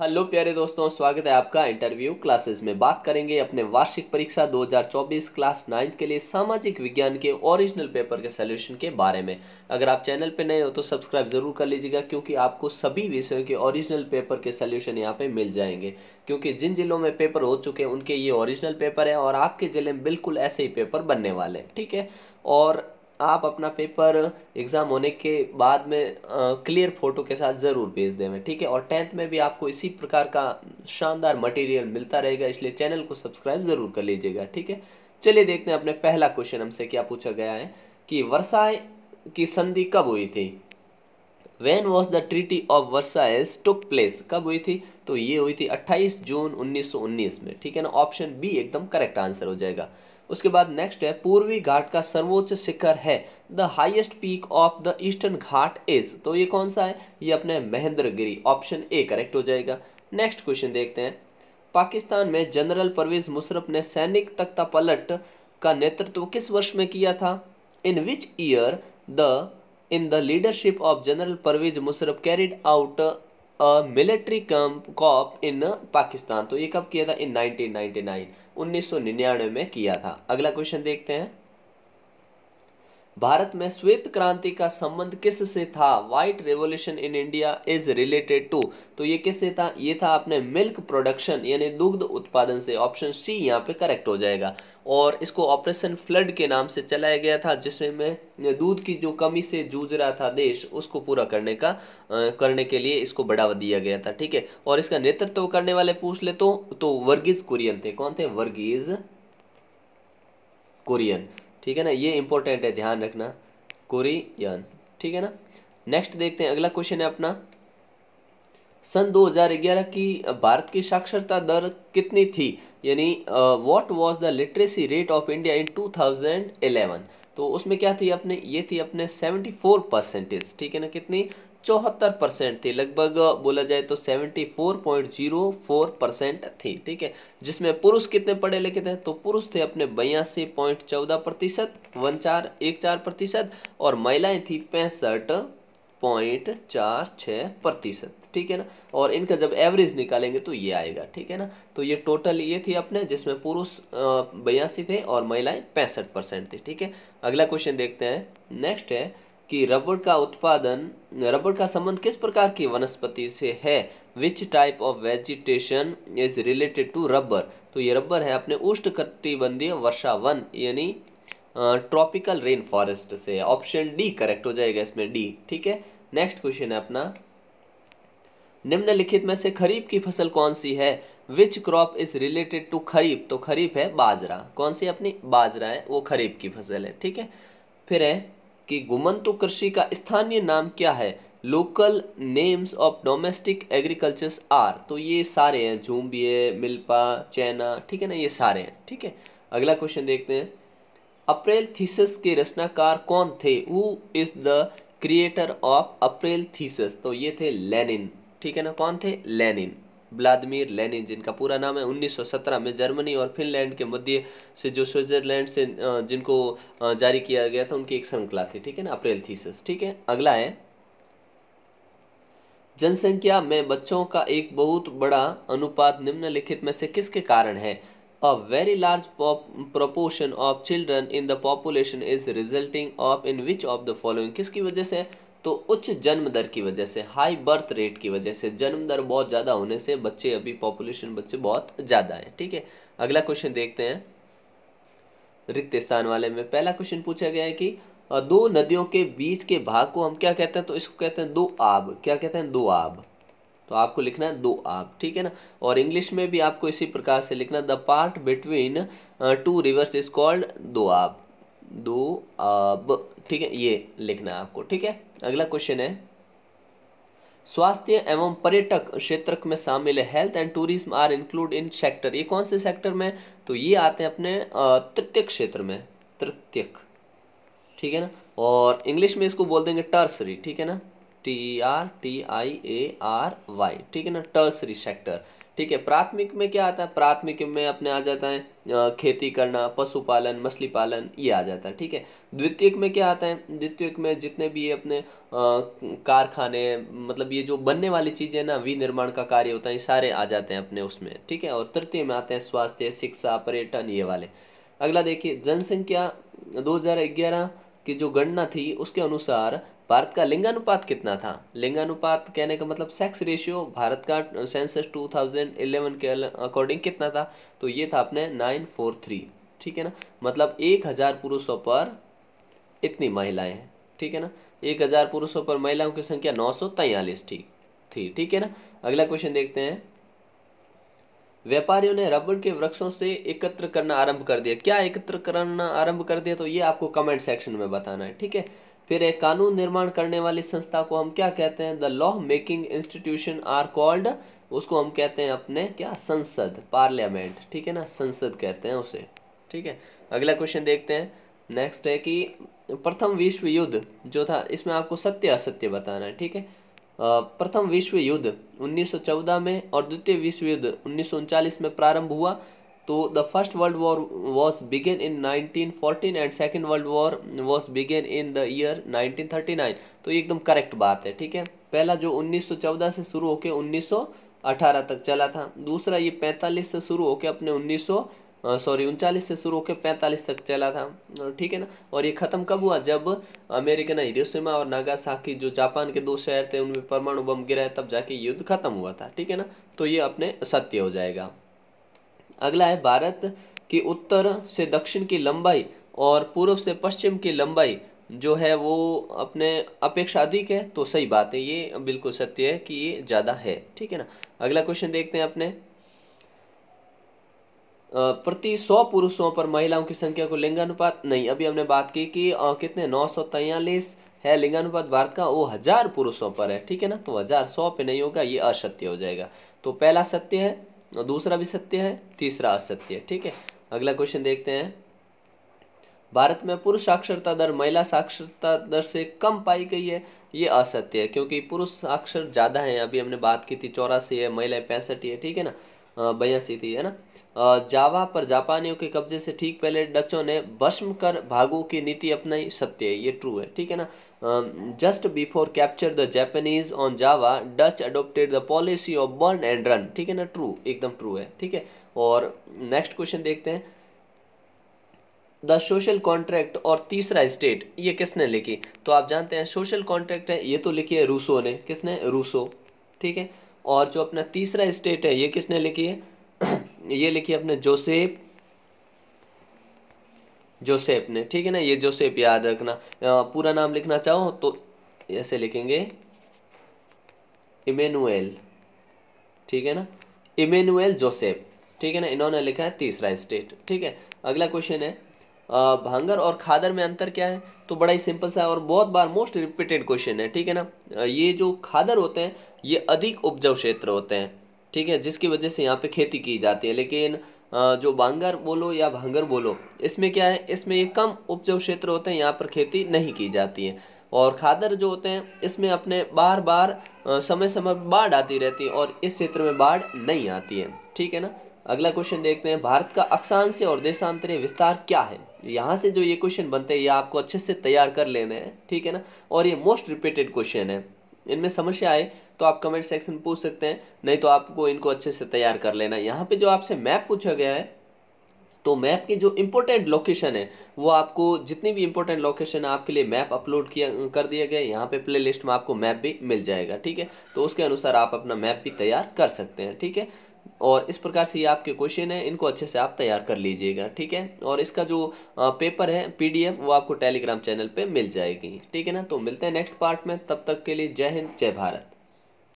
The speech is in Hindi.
हेलो प्यारे दोस्तों स्वागत है आपका इंटरव्यू क्लासेस में बात करेंगे अपने वार्षिक परीक्षा 2024 क्लास नाइन्थ के लिए सामाजिक विज्ञान के ओरिजिनल पेपर के सोल्यूशन के बारे में अगर आप चैनल पर नए हो तो सब्सक्राइब ज़रूर कर लीजिएगा क्योंकि आपको सभी विषयों के ओरिजिनल पेपर के सोल्यूशन यहाँ पे मिल जाएंगे क्योंकि जिन जिलों में पेपर हो चुके हैं उनके ये ओरिजिनल पेपर है और आपके जिले में बिल्कुल ऐसे ही पेपर बनने वाले हैं ठीक है और आप अपना पेपर एग्ज़ाम होने के बाद में क्लियर फ़ोटो के साथ ज़रूर भेज देवें ठीक है और टेंथ में भी आपको इसी प्रकार का शानदार मटेरियल मिलता रहेगा इसलिए चैनल को सब्सक्राइब ज़रूर कर लीजिएगा ठीक है चलिए देखते हैं अपने पहला क्वेश्चन हमसे क्या पूछा गया है कि वर्षाए की संधि कब हुई थी When was the treaty of Versailles took place कब हुई थी तो ये हुई थी 28 जून 1919 में ठीक है ना ऑप्शन बी एकदम करेक्ट आंसर हो जाएगा उसके बाद नेक्स्ट है पूर्वी घाट का सर्वोच्च शिखर है the highest peak of the eastern Ghat is तो ये कौन सा है ये अपने महेंद्रगिरी ऑप्शन ए करेक्ट हो जाएगा नेक्स्ट क्वेश्चन देखते हैं पाकिस्तान में जनरल परवेज मुशरफ ने सैनिक तख्ता पलट का नेतृत्व किस वर्ष में किया था in which year the in the leadership of general Pervez Musharraf carried out military coup in Pakistan तो ये कब किया था इन 1999 1999 में किया था अगला क्वेश्चन देखते हैं भारत में श्वेत क्रांति का संबंध किस से था white revolution in India is related to तो ये किससे था ये था आपने मिल्क प्रोडक्शन यानी दुग्ध उत्पादन से ऑप्शन सी यहाँ पे करेक्ट हो जाएगा और इसको ऑपरेशन फ्लड के नाम से चलाया गया था जिसमें दूध की जो कमी से जूझ रहा था देश उसको पूरा करने का आ, करने के लिए इसको बढ़ावा दिया गया था ठीक है और इसका नेतृत्व करने वाले पूछ ले तो, तो वर्गीज कुरियन थे कौन थे वर्गीज कुरियन ठीक है ना ये इंपॉर्टेंट है ध्यान रखना कोरियन ठीक है ना नेक्स्ट देखते हैं अगला क्वेश्चन है अपना सन 2011 की भारत की साक्षरता दर कितनी थी यानी what was the literacy rate of India in 2011 तो उसमें क्या थी अपने ये थी अपने 74 परसेंटेज ठीक है ना कितनी चौहत्तर परसेंट थी लगभग बोला जाए तो seventy four point zero four percent थी ठीक है जिसमें पुरुष कितने पढ़े लिखे थे तो पुरुष थे अपने बयासी पॉइंट चौदह प्रतिशत वन चार एक चार प्रतिशत और महिलाएं थी पैंसठ पॉइंट चार छः प्रतिशत ठीक है ना और इनका जब एवरेज निकालेंगे तो ये आएगा ठीक है ना तो ये टोटल ये थी अपने जिसमें पुरुष बयासी थे और महिलाएं पैंसठ परसेंट थी ठीक है अगला क्वेश्चन देखते हैं नेक्स्ट है कि रबड़ का उत्पादन रबड़ का संबंध किस प्रकार की वनस्पति से है which type of vegetation is related to rubber तो ये रबर है अपने उष्ट कटिबंधीय वर्षा वन यानी ट्रॉपिकल रेन फॉरेस्ट से ऑप्शन डी करेक्ट हो जाएगा इसमें डी ठीक है नेक्स्ट क्वेश्चन है अपना निम्नलिखित में से खरीफ की फसल कौन सी है which crop is related to kharif तो खरीफ है बाजरा कौन सी अपनी बाजरा है वो खरीफ की फसल है ठीक है फिर है कि गुमंतो कृषि का स्थानीय नाम क्या है local names of domestic agricultures are तो ये सारे हैं झूम्बी है मिल्पा चैना ठीक है ना ये सारे हैं ठीक है अगला क्वेश्चन देखते हैं अप्रैल थीसिस के रचनाकार कौन थे who is the creator of April theses तो ये थे लेनिन ठीक है ना कौन थे लेनिन व्लादिमीर लेनिन जिनका पूरा नाम है 1917 में जर्मनी और फिनलैंड के मध्य से जो स्विट्जरलैंड से जिनको जारी किया गया था उनकी एक श्रृंखला थी ठीक है ना अप्रैल थीसिस ठीक है अगला है जनसंख्या में बच्चों का एक बहुत बड़ा अनुपात निम्नलिखित में से किसके कारण है a very large proportion of children in the population is resulting of in which of the following किसकी वजह से तो उच्च जन्म दर की वजह से हाई बर्थ रेट की वजह से जन्म दर बहुत ज़्यादा होने से बच्चे अभी पॉपुलेशन बच्चे बहुत ज़्यादा है ठीक है अगला क्वेश्चन देखते हैं रिक्त स्थान वाले में पहला क्वेश्चन पूछा गया है कि दो नदियों के बीच के भाग को हम क्या कहते हैं तो इसको कहते हैं दो आब क्या कहते हैं दो आब तो आपको लिखना है दो आब ठीक है ना और इंग्लिश में भी आपको इसी प्रकार से लिखना the part between two rivers is called Doab दो अब ठीक है ये लिखना है आपको ठीक है अगला क्वेश्चन है स्वास्थ्य एवं पर्यटक क्षेत्र में शामिल है health and tourism are include in sector ये कौन से सेक्टर में तो ये आते हैं अपने तृतीय क्षेत्र में तृतीय ठीक है ना और इंग्लिश में इसको बोल देंगे टर्सरी ठीक है ना T R T I A R Y ठीक है ना टर्सरी सेक्टर ठीक है प्राथमिक में क्या आता है प्राथमिक में अपने आ जाता है खेती करना पशुपालन मछली पालन ये आ जाता है ठीक है द्वितीयक में क्या आता है द्वितीयक में जितने भी अपने कारखाने मतलब ये जो बनने वाली चीज़ें ना विनिर्माण का कार्य होता है ये सारे आ जाते हैं अपने उसमें ठीक है और तृतीय में आते हैं स्वास्थ्य शिक्षा पर्यटन ये वाले अगला देखिए जनसंख्या दो की जो गणना थी उसके अनुसार भारत का लिंगानुपात कितना था लिंगानुपात कहने का मतलब सेक्स रेशियो भारत का सेंसस 2011 के अकॉर्डिंग कितना था तो ये था अपने 943 ठीक है ना मतलब एक हज़ार पुरुषों पर इतनी महिलाएं हैं ठीक है ना एक हज़ार पुरुषों पर महिलाओं की संख्या नौ सौ तैंतालीस ठीक थी ठीक है ना अगला क्वेश्चन देखते हैं व्यापारियों ने रबड़ के वृक्षों से एकत्र करना आरंभ कर दिया क्या एकत्र करना आरंभ कर दिया तो ये आपको कमेंट सेक्शन में बताना है ठीक है फिर एक कानून निर्माण करने वाली संस्था को हम क्या कहते हैं the law making institution are called उसको हम कहते हैं अपने क्या संसद पार्लियामेंट ठीक है ना संसद कहते हैं उसे ठीक है अगला क्वेश्चन देखते हैं नेक्स्ट है कि प्रथम विश्व युद्ध जो था इसमें आपको सत्य असत्य बताना है ठीक है प्रथम विश्व युद्ध 1914 में और द्वितीय विश्व युद्ध उन्नीस में प्रारंभ हुआ तो the first world war was begin in nineteen fourteen and second world war was begin in the year nineteen thirty nine तो ये एकदम करेक्ट बात है ठीक है पहला जो उन्नीस सौ चौदह से शुरू होकर उन्नीस सौ अठारह तक चला था दूसरा ये पैंतालीस से शुरू होकर अपने सौ सॉरी उनचालीस से शुरू होकर पैंतालीस तक चला था ठीक है ना और ये ख़त्म कब हुआ जब ने हिरोशिमा और नागासाकी जो जापान के दो शहर थे उनमें परमाणु बम गिराए तब जाके युद्ध खत्म हुआ था ठीक है ना तो ये अपने सत्य हो जाएगा अगला है भारत की उत्तर से दक्षिण की लंबाई और पूर्व से पश्चिम की लंबाई जो है वो अपने अपेक्षा अधिक है तो सही बात है ये बिल्कुल सत्य है कि ये ज़्यादा है ठीक है ना अगला क्वेश्चन देखते हैं अपने प्रति सौ पुरुषों पर महिलाओं की संख्या को लिंगानुपात नहीं अभी हमने बात की कि कितने नौ सौ तैयलीस है लिंगानुपात भारत का वो हजार पुरुषों पर है ठीक है ना तो हजार सौ पे नहीं होगा ये असत्य हो जाएगा तो पहला सत्य है और दूसरा भी सत्य है तीसरा असत्य है ठीक है अगला क्वेश्चन देखते हैं भारत में पुरुष साक्षरता दर महिला साक्षरता दर से कम पाई गई है ये असत्य है क्योंकि पुरुष साक्षर ज़्यादा है अभी हमने बात की थी चौरासी है महिलाएं पैंसठ है ठीक है ना बयासी थी है ना जावा पर जापानियों के कब्जे से ठीक पहले डचों ने भस्म कर भागों की नीति अपनाई सत्य है ये ट्रू है ठीक है ना just before capture the Japanese on Java Dutch adopted the policy of burn and run ठीक है ना ट्रू एकदम ट्रू है ठीक है और नेक्स्ट क्वेश्चन देखते हैं द सोशल कॉन्ट्रैक्ट और तीसरा स्टेट ये किसने लिखी तो आप जानते हैं सोशल कॉन्ट्रैक्ट है ये तो लिखी है रूसो ने किसने रूसो ठीक है और जो अपना तीसरा स्टेट है ये किसने लिखी है ये लिखी है अपने जोसेफ जोसेफ ने ठीक है ना ये जोसेफ याद रखना पूरा नाम लिखना चाहो तो ऐसे लिखेंगे इमेनुएल ठीक है ना इमेनुएल जोसेफ ठीक है ना इन्होंने लिखा है तीसरा स्टेट ठीक है अगला क्वेश्चन है भांगर और खादर में अंतर क्या है तो बड़ा ही सिंपल सा है और बहुत बार मोस्ट रिपीटेड क्वेश्चन है ठीक है ना ये जो खादर होते हैं ये अधिक उपजाऊ क्षेत्र होते हैं ठीक है जिसकी वजह से यहाँ पे खेती की जाती है लेकिन जो बांगर बोलो या भांगर बोलो इसमें क्या है इसमें ये कम उपजाऊ क्षेत्र होते हैं यहाँ पर खेती नहीं की जाती है और खादर जो होते हैं इसमें अपने बार बार समय समय बाढ़ आती रहती है और इस क्षेत्र में बाढ़ नहीं आती है ठीक है ना अगला क्वेश्चन देखते हैं भारत का अक्षांश और देशांतरीय विस्तार क्या है यहाँ से जो ये क्वेश्चन बनते हैं ये आपको अच्छे से तैयार कर लेने हैं ठीक है ना और ये मोस्ट रिपीटेड क्वेश्चन है इनमें समस्या आए तो आप कमेंट सेक्शन में पूछ सकते हैं नहीं तो आपको इनको अच्छे से तैयार कर लेना है यहाँ पे जो आपसे मैप पूछा गया है तो मैप की जो इम्पोर्टेंट लोकेशन है वो आपको जितनी भी इम्पोर्टेंट लोकेशन है आपके लिए मैप अपलोड किया कर दिया गया है यहाँ पे प्ले लिस्ट में आपको मैप भी मिल जाएगा ठीक है तो उसके अनुसार आप अपना मैप भी तैयार कर सकते हैं ठीक है और इस प्रकार से ये आपके क्वेश्चन है इनको अच्छे से आप तैयार कर लीजिएगा ठीक है और इसका जो पेपर है पीडीएफ वो आपको टेलीग्राम चैनल पे मिल जाएगी ठीक है ना तो मिलते हैं नेक्स्ट पार्ट में तब तक के लिए जय हिंद जय भारत